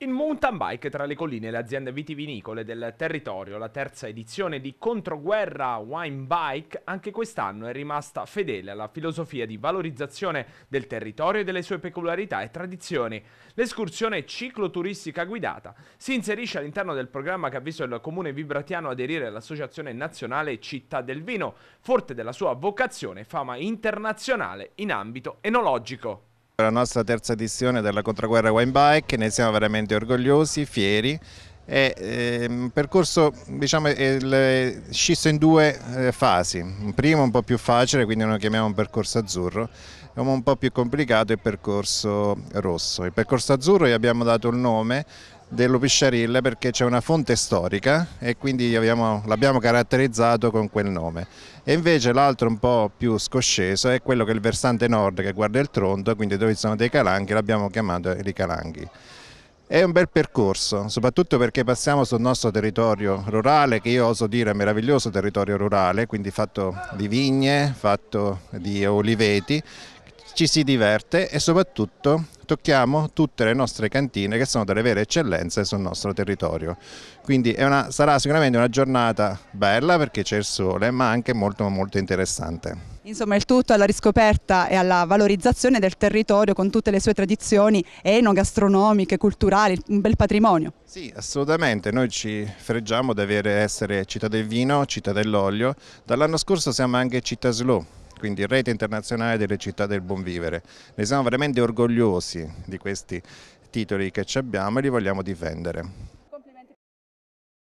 In mountain bike tra le colline e le aziende vitivinicole del territorio, la terza edizione di Controguerra Wine Bike anche quest'anno è rimasta fedele alla filosofia di valorizzazione del territorio e delle sue peculiarità e tradizioni. L'escursione cicloturistica guidata si inserisce all'interno del programma che ha visto il comune vibratiano aderire all'Associazione Nazionale Città del Vino, forte della sua vocazione e fama internazionale in ambito enologico. La nostra terza edizione della Contraguerra Wine Bike, ne siamo veramente orgogliosi, fieri. È ehm, un percorso diciamo, scisso in due eh, fasi, un primo un po' più facile, quindi lo chiamiamo un percorso azzurro, e un po' più complicato il percorso rosso. Il percorso azzurro gli abbiamo dato il nome dell'Upisciarilla perché c'è una fonte storica e quindi l'abbiamo caratterizzato con quel nome. E invece l'altro un po' più scosceso è quello che è il versante nord che guarda il Tronto, quindi dove ci sono dei calanghi, l'abbiamo chiamato i calanghi. È un bel percorso, soprattutto perché passiamo sul nostro territorio rurale, che io oso dire un meraviglioso territorio rurale, quindi fatto di vigne, fatto di oliveti, ci si diverte e soprattutto tocchiamo tutte le nostre cantine che sono delle vere eccellenze sul nostro territorio. Quindi una, sarà sicuramente una giornata bella perché c'è il sole ma anche molto molto interessante. Insomma il tutto alla riscoperta e alla valorizzazione del territorio con tutte le sue tradizioni enogastronomiche, culturali, un bel patrimonio. Sì, assolutamente, noi ci freggiamo di essere città del vino, città dell'olio, dall'anno scorso siamo anche città slow quindi rete internazionale delle città del buon vivere. Ne siamo veramente orgogliosi di questi titoli che abbiamo e li vogliamo difendere.